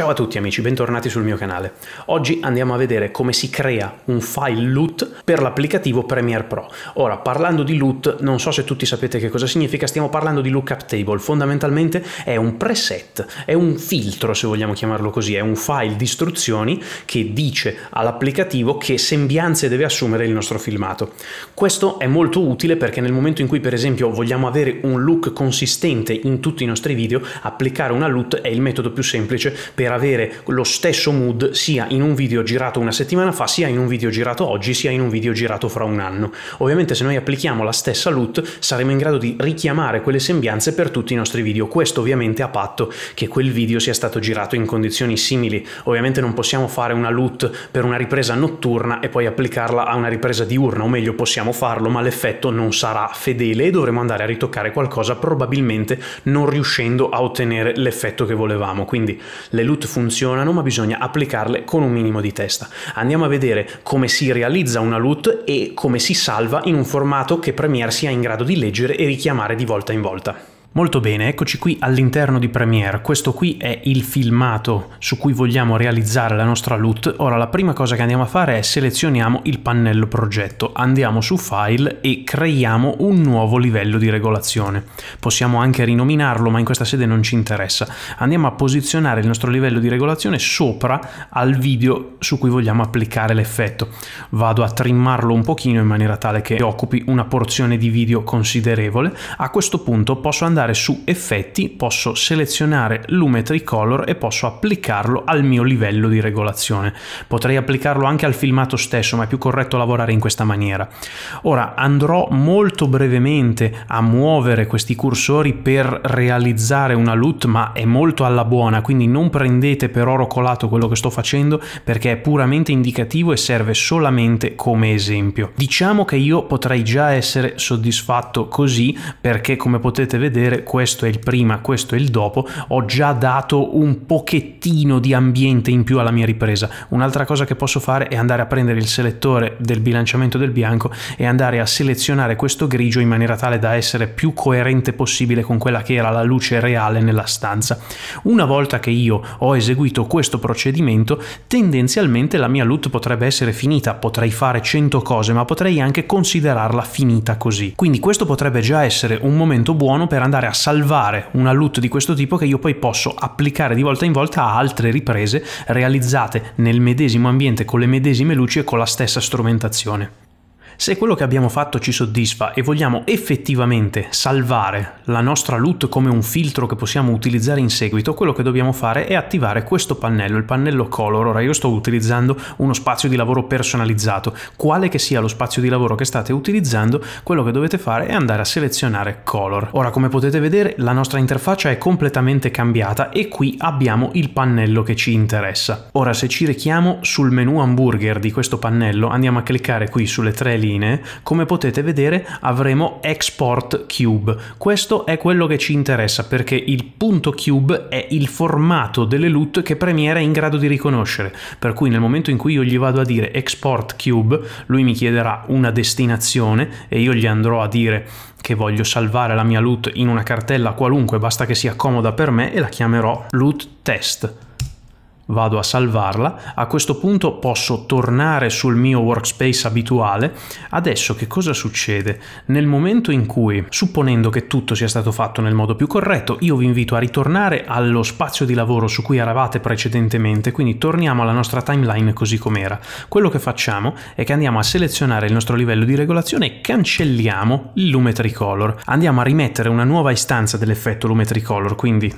Ciao a tutti amici, bentornati sul mio canale. Oggi andiamo a vedere come si crea un file loot per l'applicativo Premiere Pro. Ora, parlando di loot, non so se tutti sapete che cosa significa, stiamo parlando di lookup table. Fondamentalmente è un preset, è un filtro se vogliamo chiamarlo così, è un file di istruzioni che dice all'applicativo che sembianze deve assumere il nostro filmato. Questo è molto utile perché nel momento in cui per esempio vogliamo avere un look consistente in tutti i nostri video, applicare una loot è il metodo più semplice per per avere lo stesso mood sia in un video girato una settimana fa, sia in un video girato oggi, sia in un video girato fra un anno. Ovviamente se noi applichiamo la stessa loot saremo in grado di richiamare quelle sembianze per tutti i nostri video, questo ovviamente a patto che quel video sia stato girato in condizioni simili. Ovviamente non possiamo fare una loot per una ripresa notturna e poi applicarla a una ripresa diurna, o meglio possiamo farlo, ma l'effetto non sarà fedele e dovremo andare a ritoccare qualcosa probabilmente non riuscendo a ottenere l'effetto che volevamo. Quindi le loot input funzionano, ma bisogna applicarle con un minimo di testa. Andiamo a vedere come si realizza una LUT e come si salva in un formato che Premiere sia in grado di leggere e richiamare di volta in volta. Molto bene, eccoci qui all'interno di Premiere, questo qui è il filmato su cui vogliamo realizzare la nostra LUT. Ora la prima cosa che andiamo a fare è selezioniamo il pannello progetto, andiamo su File e creiamo un nuovo livello di regolazione. Possiamo anche rinominarlo ma in questa sede non ci interessa. Andiamo a posizionare il nostro livello di regolazione sopra al video su cui vogliamo applicare l'effetto. Vado a trimmarlo un pochino in maniera tale che occupi una porzione di video considerevole. A questo punto posso andare andare su effetti, posso selezionare lume tricolor e posso applicarlo al mio livello di regolazione. Potrei applicarlo anche al filmato stesso, ma è più corretto lavorare in questa maniera. Ora andrò molto brevemente a muovere questi cursori per realizzare una LUT, ma è molto alla buona, quindi non prendete per oro colato quello che sto facendo perché è puramente indicativo e serve solamente come esempio. Diciamo che io potrei già essere soddisfatto così perché come potete vedere vedere questo è il prima, questo è il dopo, ho già dato un pochettino di ambiente in più alla mia ripresa. Un'altra cosa che posso fare è andare a prendere il selettore del bilanciamento del bianco e andare a selezionare questo grigio in maniera tale da essere più coerente possibile con quella che era la luce reale nella stanza. Una volta che io ho eseguito questo procedimento, tendenzialmente la mia loot potrebbe essere finita, potrei fare 100 cose, ma potrei anche considerarla finita così. Quindi questo potrebbe già essere un momento buono per andare andare a salvare una loot di questo tipo che io poi posso applicare di volta in volta a altre riprese realizzate nel medesimo ambiente con le medesime luci e con la stessa strumentazione. Se quello che abbiamo fatto ci soddisfa e vogliamo effettivamente salvare la nostra loot come un filtro che possiamo utilizzare in seguito, quello che dobbiamo fare è attivare questo pannello, il pannello color. Ora io sto utilizzando uno spazio di lavoro personalizzato. Quale che sia lo spazio di lavoro che state utilizzando, quello che dovete fare è andare a selezionare color. Ora come potete vedere la nostra interfaccia è completamente cambiata e qui abbiamo il pannello che ci interessa. Ora se ci richiamo sul menu hamburger di questo pannello andiamo a cliccare qui sulle tre linee linee, come potete vedere avremo export cube. Questo è quello che ci interessa perché il punto cube è il formato delle loot che Premiere è in grado di riconoscere, per cui nel momento in cui io gli vado a dire export cube, lui mi chiederà una destinazione e io gli andrò a dire che voglio salvare la mia loot in una cartella qualunque, basta che sia comoda per me e la chiamerò loot test vado a salvarla, a questo punto posso tornare sul mio workspace abituale. Adesso che cosa succede? Nel momento in cui, supponendo che tutto sia stato fatto nel modo più corretto, io vi invito a ritornare allo spazio di lavoro su cui eravate precedentemente, quindi torniamo alla nostra timeline così com'era. Quello che facciamo è che andiamo a selezionare il nostro livello di regolazione e cancelliamo il lume tricolor. Andiamo a rimettere una nuova istanza dell'effetto lume tricolor, quindi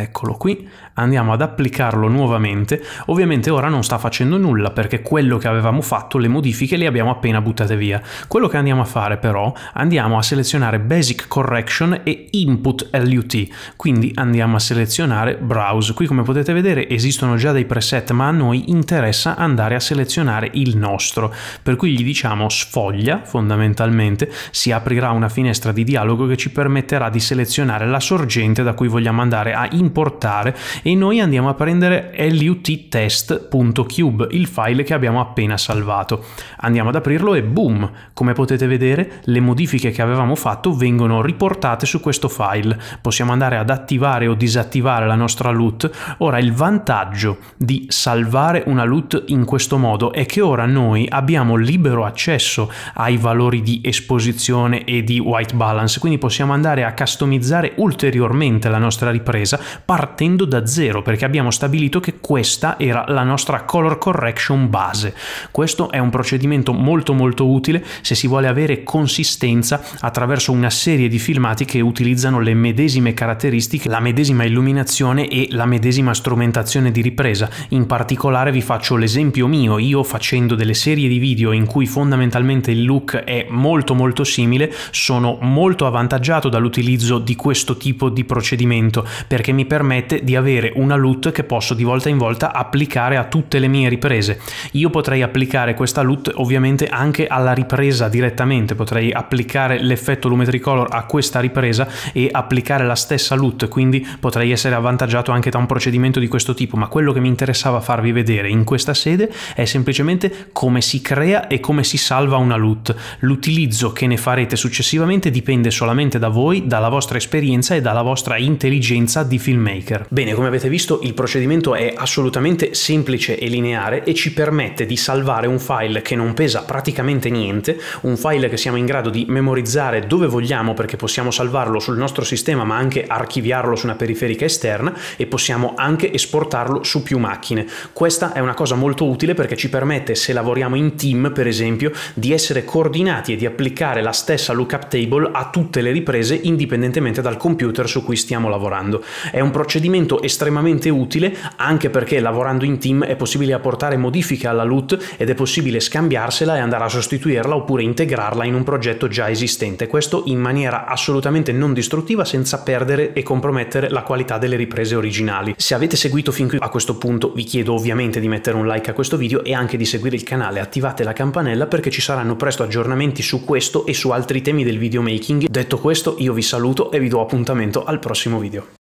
eccolo qui, andiamo ad applicarlo nuovamente. Ovviamente ora non sta facendo nulla perché quello che avevamo fatto, le modifiche, le abbiamo appena buttate via. Quello che andiamo a fare però, andiamo a selezionare Basic Correction e Input LUT, quindi andiamo a selezionare Browse. Qui come potete vedere esistono già dei preset ma a noi interessa andare a selezionare il nostro, per cui gli diciamo sfoglia fondamentalmente, si aprirà una finestra di dialogo che ci permetterà di selezionare la sorgente da cui vogliamo andare a importare e e noi andiamo a prendere lut-test.cube, il file che abbiamo appena salvato. Andiamo ad aprirlo e boom! Come potete vedere le modifiche che avevamo fatto vengono riportate su questo file. Possiamo andare ad attivare o disattivare la nostra loot. Ora il vantaggio di salvare una loot in questo modo è che ora noi abbiamo libero accesso ai valori di esposizione e di white balance, quindi possiamo andare a customizzare ulteriormente la nostra ripresa partendo da zero perché abbiamo stabilito che questa era la nostra color correction base. Questo è un procedimento molto molto utile se si vuole avere consistenza attraverso una serie di filmati che utilizzano le medesime caratteristiche, la medesima illuminazione e la medesima strumentazione di ripresa. In particolare vi faccio l'esempio mio, io facendo delle serie di video in cui fondamentalmente il look è molto molto simile, sono molto avvantaggiato dall'utilizzo di questo tipo di procedimento perché mi permette di avere avere una LUT che posso di volta in volta applicare a tutte le mie riprese. Io potrei applicare questa LUT ovviamente anche alla ripresa direttamente, potrei applicare l'effetto lumetricolor a questa ripresa e applicare la stessa LUT, quindi potrei essere avvantaggiato anche da un procedimento di questo tipo, ma quello che mi interessava farvi vedere in questa sede è semplicemente come si crea e come si salva una LUT. L'utilizzo che ne farete successivamente dipende solamente da voi, dalla vostra esperienza e dalla vostra intelligenza di filmmaker. Bene, come avete visto il procedimento è assolutamente semplice e lineare e ci permette di salvare un file che non pesa praticamente niente, un file che siamo in grado di memorizzare dove vogliamo perché possiamo salvarlo sul nostro sistema ma anche archiviarlo su una periferica esterna e possiamo anche esportarlo su più macchine. Questa è una cosa molto utile perché ci permette se lavoriamo in team per esempio di essere coordinati e di applicare la stessa lookup table a tutte le riprese indipendentemente dal computer su cui stiamo lavorando. È un procedimento estremamente estremamente utile anche perché lavorando in team è possibile apportare modifiche alla loot ed è possibile scambiarsela e andare a sostituirla oppure integrarla in un progetto già esistente, questo in maniera assolutamente non distruttiva senza perdere e compromettere la qualità delle riprese originali. Se avete seguito fin qui a questo punto vi chiedo ovviamente di mettere un like a questo video e anche di seguire il canale, attivate la campanella perché ci saranno presto aggiornamenti su questo e su altri temi del videomaking. Detto questo io vi saluto e vi do appuntamento al prossimo video.